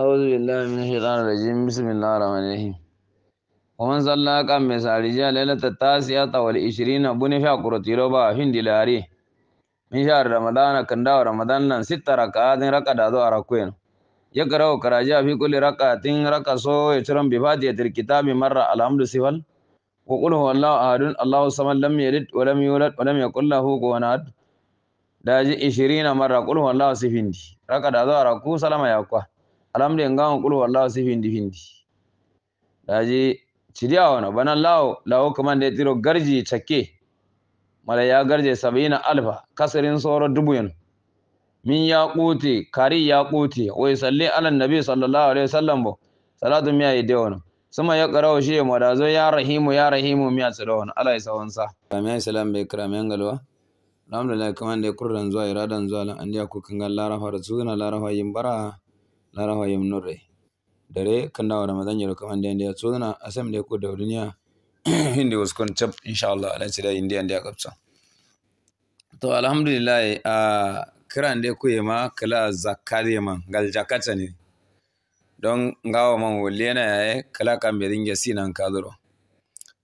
أعوذ بالله من الشيطان الرجيم بسم الله الرحمن الرحيم ومن صلى كم مسارجة ليلة التاسعة والعشرين بني في بنفع قرطيروبا دلاري من شهر رمضان كندا ورمضان لن ست ركعات ركعة دادو أركوين يقرأ كراجة في كل ركعة ركعة سو يترم بفاتية الكتاب مرة الحمد سفل وقل هو الله أهد الله سمد لم يلد ولم يولد ولم يقل له كفوا أحد داجي 20 مرة قل هو الله سفندي ركعة دادو عرقو سلام يا أخوة alamde en kulu wala wallahu si findi findi daji cidiya wono bana lao lawo kamande tiro garji cakke mala ya garje sabina alfa Kasirin soro dubu yana min ya kuti kari ya kuti wai salli ala nabi sallallahu alaihi wasallam bo salatu miya ide wono sama ya karawo shi mo da zo ya rahimu ya rahimu miya tsiro wana ala ya sawansa kamya salam bai kira men galwa alhamdulillah kaman da kurran zuwa iradan zuwa lan andiya ku kan lara fara suna lara yin bara lara wa yamnurre dare kanda wa ramadan yero kam hande ndiya sudana asam de ko dawduniya hindi uskon chap inshallah ala sira indiya ndiya kapsa to alhamdulillah a kiran kuye ma kala zakari ma gal jakata ne don ngawa man wolena yae kala kambe ringe sinan kaduro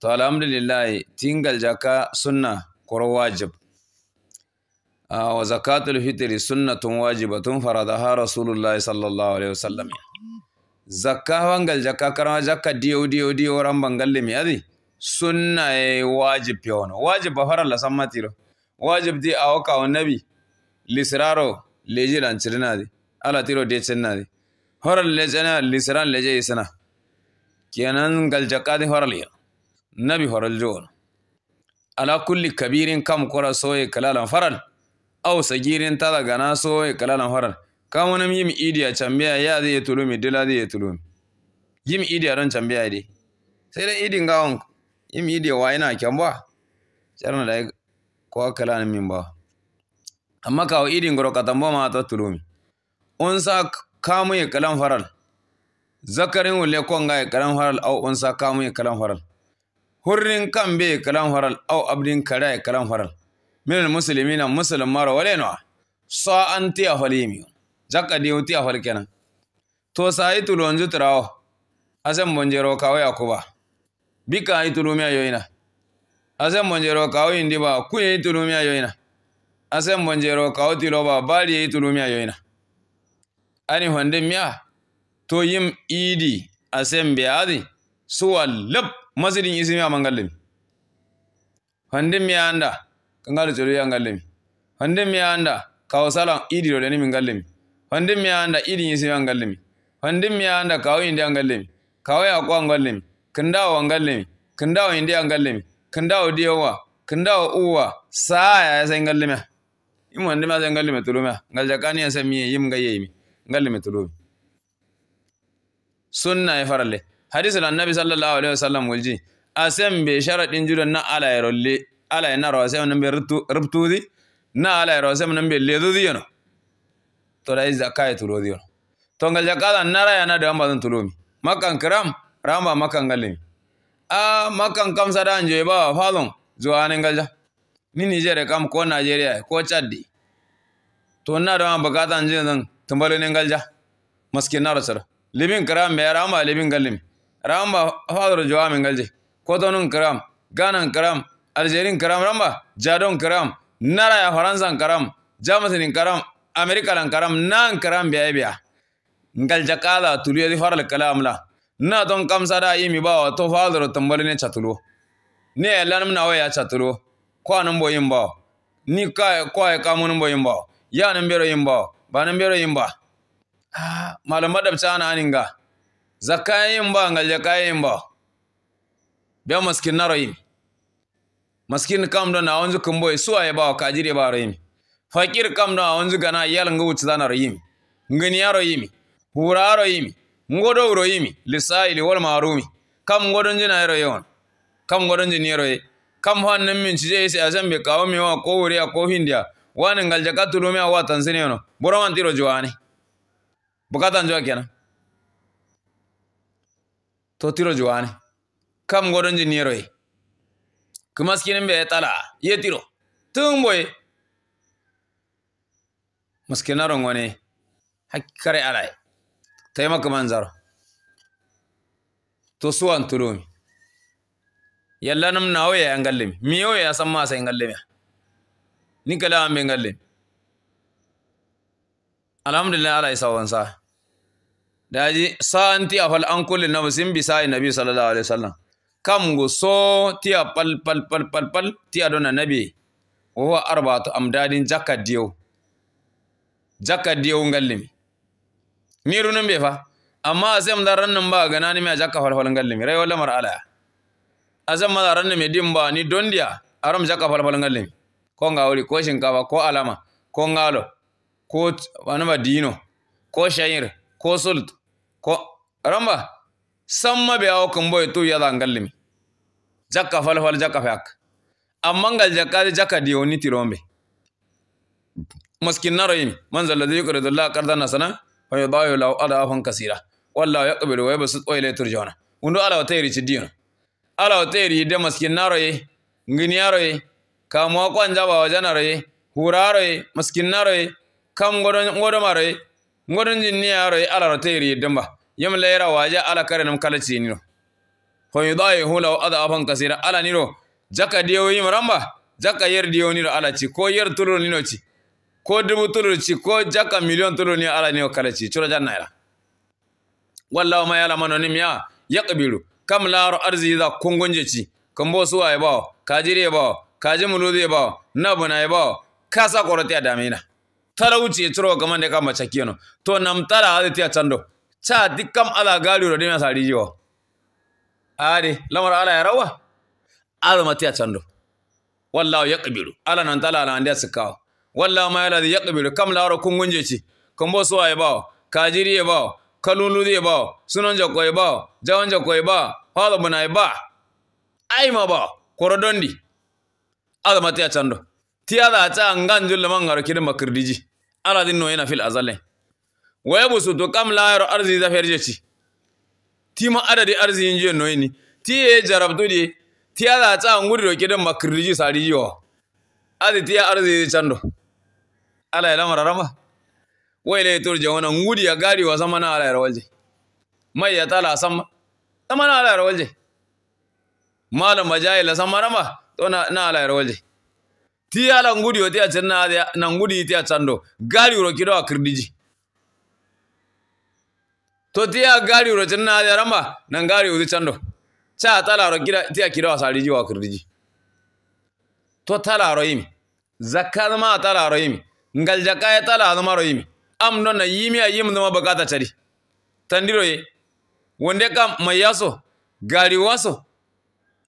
to alhamdulillah tingal jaka sunna koro wajib wa zakatul fitri sunnatun wajibatun faradaha rasulullahi sallallahu alaihi wasallam zakka wangal jakka karama jakka diyo diyo diyo ran bangalle mi adi sunna e wajib yono wajib faral la sammatiro wajib di awka on nabi lisraro leji lan dan cirnadi ala tiro de cirnadi horal lejana lisran leje isna kenan gal jakka di horal ya nabi horal jo. ala kulli kabirin kam kora soye kalalan faral Au! sagirin tala gana so e kalalan horal kamunam yim idiya cambeya yaade dila zai dilade tulu Yi yim idiya ɗon cambeya de sai dai idin gawon yim idiya wa wayina kemba carna da ko kalanan min ba. amma kawo idin goro katambo ma ta to Un sa kamu ya e kalan faral zakarin wule konga ya e kalan au un sa kamu ya e kalan faral hurrin kambe ye kalan faral au abdin kara ya kalan faral minal muslimina muslim mara walenwa so an tiya mi. jaka diu tiya fal kenan to sai tulonju trawo asen bonjero kawo yakuba bika itulumiya yoina asen bonjero kawo indiba kuye itulumiya yoina asen bonjero kawo tiloba bali itulumiya ina. ani honde miya to yim idi adi biadi suwa lab masjidin ismiya mangallim honde miya anda kangalu coroya ngallemi honde mi anda kawo idi idiroɗe ni mi ngallemi honde mi anda idin yisimi a ngallemi honde mi anda kawo inde a ngallemi kawo yako a ngallemi kindawo a ngallemi kindawo inde a ngallemi kindawo diyowa kindawo uwa saya ya sai ngallemi imu honde mi a sai ngallemi tulumi ngal jakani ya sai miye yim nga yeyimi ngallemi tulumi sunna e farle hadisul annabi sallallahu alaihi wasallam wolji asem be sharaɗin juɗon na ala e ala ena rosem nambe rubtudi na ala to nambe ledudiyano toda is zakaya to ngal jakada nara yana da ambadan tulumi makan kram ramba makan galimi a makan kam sada anje ba falon zuwa nan galja ni Niger kam ko Nigeria ko chaddi to na da bukata anje nan tumbalo nan galja maske na sara libin kram me ramba libin galimi ramba fadur jawamin galje ko tonun kram, ganan kram. algerin karam ramba jadon karam nara ya faransan karam jamusin karam lan karam nan karam biya biya ngal jakala tulu ya faral kalam la na don kamsa da imi ba wa to fadro tambali ne chatulo ne lanum na waya chatulo kwa nan boyin ba ni ka kwa ka mun boyin ba ya nan bero yin ba ba nan bero yin ba ah malam madabta ana aninga zakayin ba ngal jakayin ba biya maskin naroyin Maskin kam don na wanzu su a yaba wa kajiri ba rayimi fakir kam do wanzu gana yal ngu zana rayimi ngani yaro yimi hura rayimi ngodo uro yimi lisaili wal marumi kam ngodon jina yaro yon kam ngodon jini yaro yi. kam nan min cije isi azambe kawo wa ko wuriya ko hindiya wani ngal jakatulu mewa wa yano no buraman tiro juwani bukatan juwa kenan to tiro juwani kam ngodon jini yaro ye kumaskinin be tala yetiro tumboy maskinaron ngone hakkare alay tayma zaro. to suwan tulomi yalla nam nawo ya ngallemi miyo ya samma sai ngallemi ni kala ambe ngallemi alhamdulillah alai sa wansa daji sa'anti afal an kulli nafsin bi sa'i nabi sallallahu alaihi wasallam kamgu so tiya pal pal pal pal pal tiya ɗon annabi wo huwa arbatu amdadin jakka diyo jakka diyo ngallimi miru nun fa amma asem da rannan ba ni a jakka falfal ngallimi rewo lamar alaya ran mada rannumi dimba ni dondiya aram jakka hol ngallimi ko wuri ko shinkafa ko alama ko ngalo ko ba dino ko shayir ko sult ko ramba samma be awo kumboye tu yada ngallimi jakka fal fal jakka fayak. amma ngal jakka jakka di woni tirombe maskin naro yimi man zal ladhi yuqridu Allah qardan hasana fa yudai'u lahu adafan kaseera wallahu yaqbilu wa yabsutu wa ilayhi turja'una undu ala ci diyo ala watairi de maskin naro yi ngini yaro ye kamo kwan jaba wa ro ye huraro ye maskin naro ye kam ngodo ngodo maro ye ngodo jinni yaro ye ala watairi demba yam leera waja ala kare nam ni chinino hula wa law adafan kasira ala nino jaka diyo maramba jaka yer diyo nino ala ci ko yer tulu nino ci ko dubu tulu ci ko jaka miliyon tulu ni ala nino kala ci cura janna ila wallahu ma yala manonim ya yaqbilu kam laro arzi da kungunje ci kambo suwa ya e bawo kajiri ya e bawo kaji muludu ya e bawo nabuna ya bawo kasa koroti damina talauci ya ciro kamar ka kama cakiyano to namtara hadi tiya chando cha dikam ala gari ro dina sari jiwa ari lamar ala ya rawa ala mati atando ya yaqbiru ala nan tala ala ndia sikaw wallahu ma ya yaqbiru kam la ro kungunje ci bo suwa ya bawo kajiri ye bawo kalulu ya bawo sunan jokko ya bawo jawan jokko ya bawo hala buna ya ba ai ma bawo korodondi ala mati atando tiyada ta nganjul lamangaro kidi makirdiji ala dinno yana fil azale wa to kam la ro arzi je ci ti ma adadi arzikin jiyo ni. ti ye jarabtu di ti ala ta nguri do ma makriji sariji wa adi ti arziki chando ala ila Wai wa tur turja wana nguri ya gari wa samana ala rawalje mai ya tala Sama samana ala rawalje malam samara ma to na na ala rawalje ti ala nguri o ti a chenna na nguri ti a chando gari ro kido akiriji to tiya gari ro janna ya ramba nan gari udi chando cha tala ro gira tiya kiro asari wa kirji to tala ro yimi zakka ma tala ro yimi ngal jaka ya tala ma ro yimi am don na yimi ya yimi ma bakata chari tandiro ye wonde kam mayaso gari waso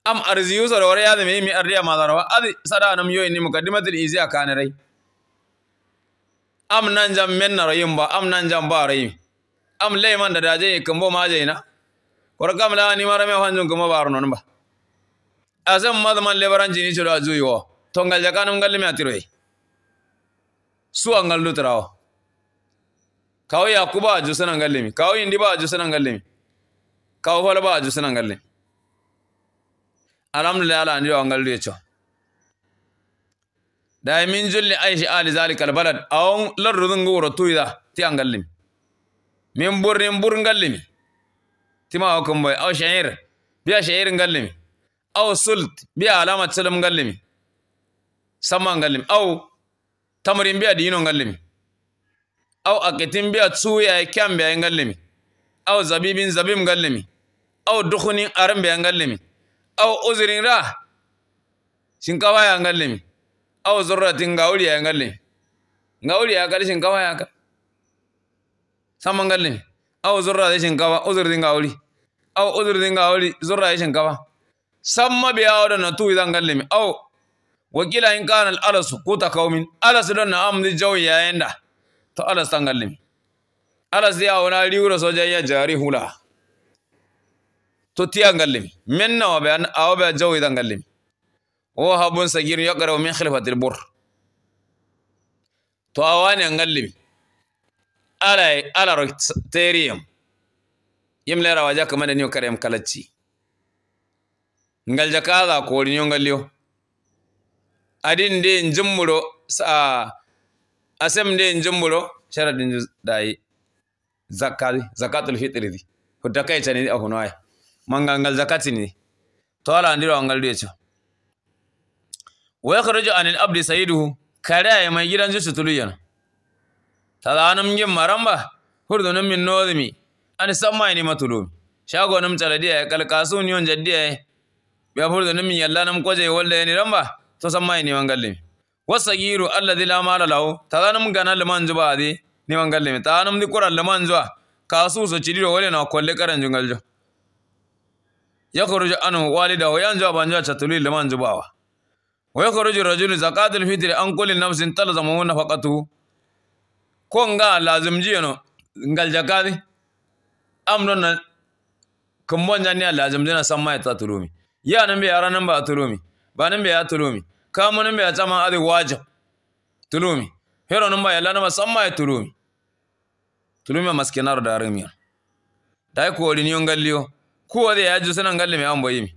am arzi sar wari ya zame mi ardiya ma zarwa adi sada nam yoy ni mukaddimatul izi akane rai am nan jam men na rayim ba am nan jam ba yimi am leyman da daje kambo majeyna koro kam la ni marame hanjun kuma baro non ba asam man lebaranji ni cholo azuyi wo tongal jakanum galle mi atiroi su angal lutrawo kawo yakuba a jusunan gallemi kawo indi ba a jusunan gallemi kawo fala ba a jusunan gallemi alhamdulillah ala andi wangal lu yecho da min julli aishi ali zalikal balad awon larrudun goro tuida ti angallemi min burnin bur ngallimi timawo komboy aw shair biya shair ngallimi aw sult biya alamat salam ngallimi sama ngallimi aw tamrin biya dino ngallimi aw akitin biya tsuyaye kyambiyaye ngallimi aw zabibin zabim ngallimi aw aram arambiya ngallimi aw uzirin ra shinkafa ya ngallimi aw zurratin ngawuriya ngallimi ngawuriya kal shinkafa ya saman galle ne awo zurra zai shinkafa uzur dinga wuri awo uzur dinga wuri zurra zai shinkafa samma biya wadan na tuwi zan galle mi awo wakila in kana al alasu ta kaumin alasu don na amdi jawi yayin da to alas tan galle mi alas ya wana riwura soja ya jari hula to ti an galle min na wa bayan awo ba jawi zan galle mi wa habun sagir yaqra min khilfatil bur to awani an galle mi ala ala teriyam yim lera waja kamane niyo karem kalachi ngal jakala ko niyo yo adin de njumuro sa asem de njumuro din dai zakali zakatul fitri di hutakai chani manga ngal zakati ni tola ndiro angal decho wa yakhruju anil abdi sayyiduhu kare mai gidan zuci tuliyana talanam jim maramba hurdunum min nodimi ani samma ne matulu shago nam caladiya kalkasun yon jaddiya ya hurdunum min yalla nam koje walla yani ramba to samma ini wangallimi wasagiru alladhi la mala lahu talanam gana liman juba adi ni mi talanam di kuran liman juba kasu so cidiro wale na kolle karan jungaljo yakhruju walida wa yanzu abanja chatuli liman jubawa wa yakhruju rajulu zakatul fitri an kulli nafsin talzamu nafaqatu ko nga lazim yano, ngal jakadi amno na kumbon jani ya lazim na samma ya tatulumi ya nan bai yara nan ba tulumi ba nan bai ya tulumi kamo nan bai ya tsama adi wajib tulumi hero nan ba ya lana samma ya tulumi tulumi maskenar da arimiyar dai ko ri niyon galliyo ko da ya ji sanan galle mai an boyimi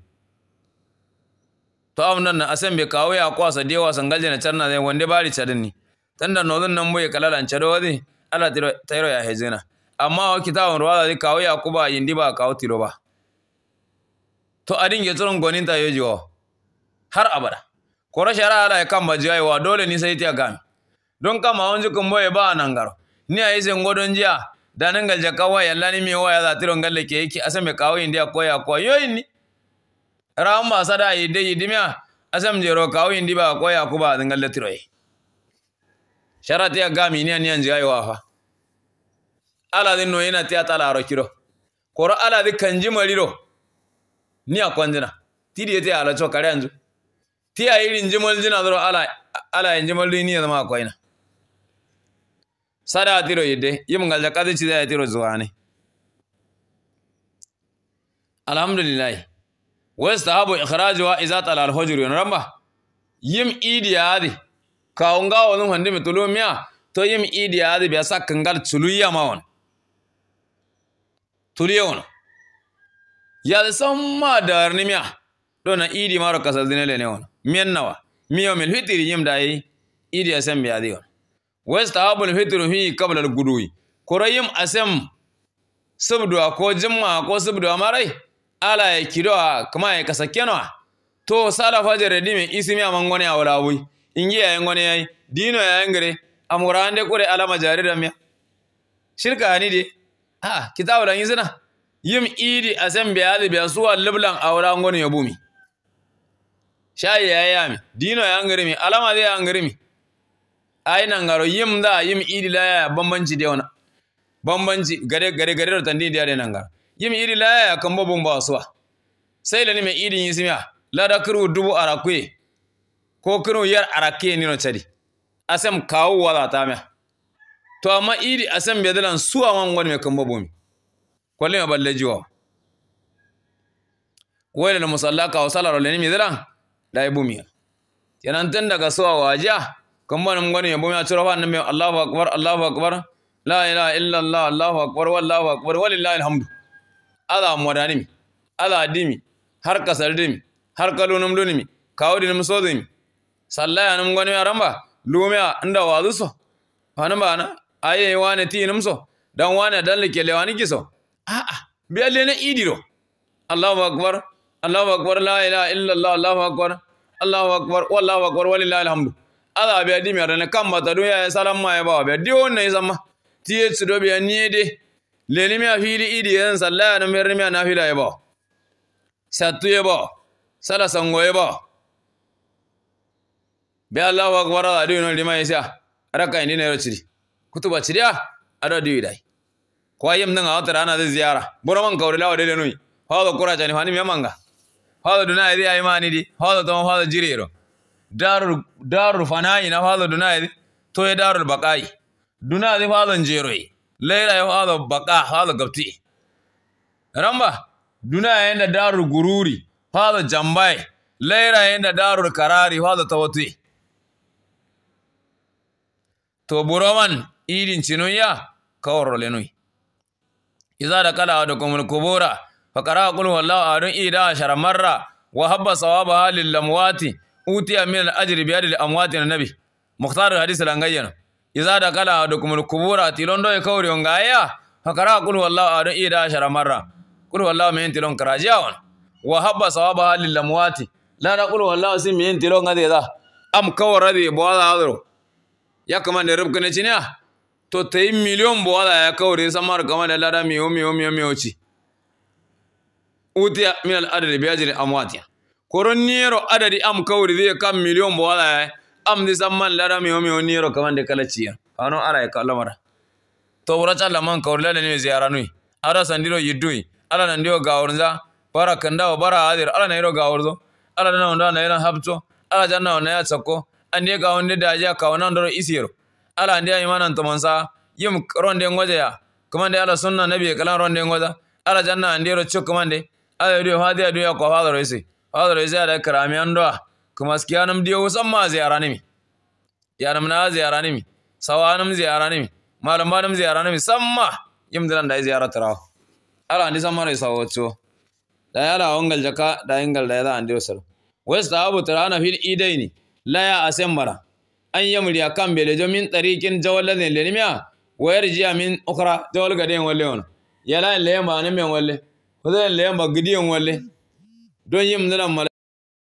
to amnan na asan bai kawo ya kwasa dewa san galle na charna zai wande bari chadin ni tanda nodon nan boye kalalan chado wadi ala tiro tayro ya hezena amma o kitabun ruwada di kawo yakuba yindi ba kawo tiro ba to adin ge tsoron gonin ta yoji wo har abada koro shara ala ya kamba jiya wa dole ni sai tiya gami don kama onju kumboye ba nan nangaro ni a yi sai ngodon jiya danan gal jaka wa yalla ni mi wa ya tiro ngalle ke yiki asa me kawo yindi akoya ko yoyini ram ba sada yide yidimya asam jero kawo yindi ba akoya kuba galle tiro yi sharati aga mini ani anjiga iwafa ala din no ina tiata la rokiro koro ala di kanji maliro ni akwanjina tidi yete ala cho kare anju ti a irin jimal jina doro ala ala yin jimal ni ya zama akwaina sada atiro yede yim ngal da kadi chida atiro zuwani alhamdulillah wastahabu ikhrajuha idza tala al-hujur ramba yim idi adi kaunga olum mai mitulumia to yi yim idi wani. biasa kengal tuluya Ya zai ono ma samma miya mia dona idi mara kasal dinele ne wani. Miyan nawa Miyan mil fitiri yim dai idi asem bi adi ono wastahabul fitru fi qabla al-gudui a asem subduwa ko jimma ko subduwa marai ala ya e kidowa kuma ya e kasakenowa to sala da dimi miya mangwani a wulawui. ingi yayin wani yayi dino yayin gare amura ande kure alama da miya shirka hani de ha kitabu yi yizina yim idi asan biyazi biya suwa liblan aura ngon ya bumi shayi yayi yami dino yayin gare mi alama zai yayin gare mi aina ngaro yim da yim idi la ya bambanci da wana bambanci gare gare gare da tandi da nan ga yim idi la ya kan babun ba suwa sai da ni mai idin yismiya la da kuru dubu arakwe ko kino yar arake ni no tadi asem kawo wala me to amma iri asem dalan suwa man wani me kamba bomi kolle ma balle jiwa wala musalla ka wasala ni me dalan dai bumi yanan tan daga suwa waja ban nan wani yabo a tsoro ban me Allahu akbar Allahu akbar la ilaha illa Allah Allahu akbar wallahu akbar walillahi alhamdu ala modani ala dimi har kasar dimi har kalunum dunimi kawo dinum so dimi sallaya num goni aramba lumea nda waduso ba na aye wane ti so. dan wane dan like lewani kiso a a bi alle na ro Allahu akbar Allahu akbar la ilaha illa Allah Allahu akbar Allahu akbar wallahu akbar walillahi alhamdu ala bi adi mi arana kamba ta duya salam ma ya ba bi adi on ne zamma ti yetsu do bi aniye de leni mi afili idi yan sallaya na miya mi fila ya ba satu ya ba sala sango ya ba be allahu akbar adu ne lima yesa raka indi ne rochiri kutuba A adu di dai kwa nan nanga atara na ziyara bora man kawre lawa dele nui hado kura jani hani me manga hado duna idi ay mani di hado to hado jiriro darul darul fanai na hado duna idi to ya darul bakai duna idi hado jiroi leira ya hado baka hado gabti ramba duna da darul gururi hado jambai leira da darul karari hado tawati to buroman idin ya kawar rolenui iza da kala da kumul kubura fa qara qul wallahu ahadun ida ashara marra wa habba sawaba lil lamwati utiya min al ajri bi yadil amwati nabi mukhtar hadis lan gayyana iza da kala da kumul kubura tilondo e kawri ngaya fa qara qul wallahu ahadun ida ashara marra qul wallahu min tilon karajawan wa habba sawaba lil lamwati la da qul wallahu sin min tilon ngade da am kawra de bo da hadro Ya yakamanda rebukene chinia to ta yi miliyon buwala tei milion boala yakaurisa mari kamanda lada miyo miyo miyo miyo chi utiya minal adadi biajiri amwatiya Koron niyero adadi am kauridhiye kam miliyon buwala ya am disa man lada miyo miyo niyero kamande kala chiya kano ara yakalamara to uracha laman kaurilada niyo ziyaranui ara sandiro yidui ala nandiyo gaurunza bara kandao bara hadir ala nairo gaurzo ala nana onda naira hapto ala janna onda ya tsako ande ga da daja ka wonan doro isir ala ande imanan to mansa yim ronde ngoja ya kamande ala sunna nabi e kala ronde ngoja ala janna ande ro kuma kamande ala do hadi e adu ya ko hada isi hada ro isi ala e karami ando kuma skiyanam diyo usamma nimi, yanam na ziyara sawanam ziyaranimi malam ziyara nimi, samma yim dilan da ziyaratara ala andi samma ro sawotso da yala wangal jaka da ingal da yala ande ro sal wasta abu tarana fil idaini laya a sembara an yamriya kambele jo min tarikin jawalladen wayar jiya min ukra jawal gaden walle on yala lema ne men walle hoden lema gidiyon walle don yim nan mala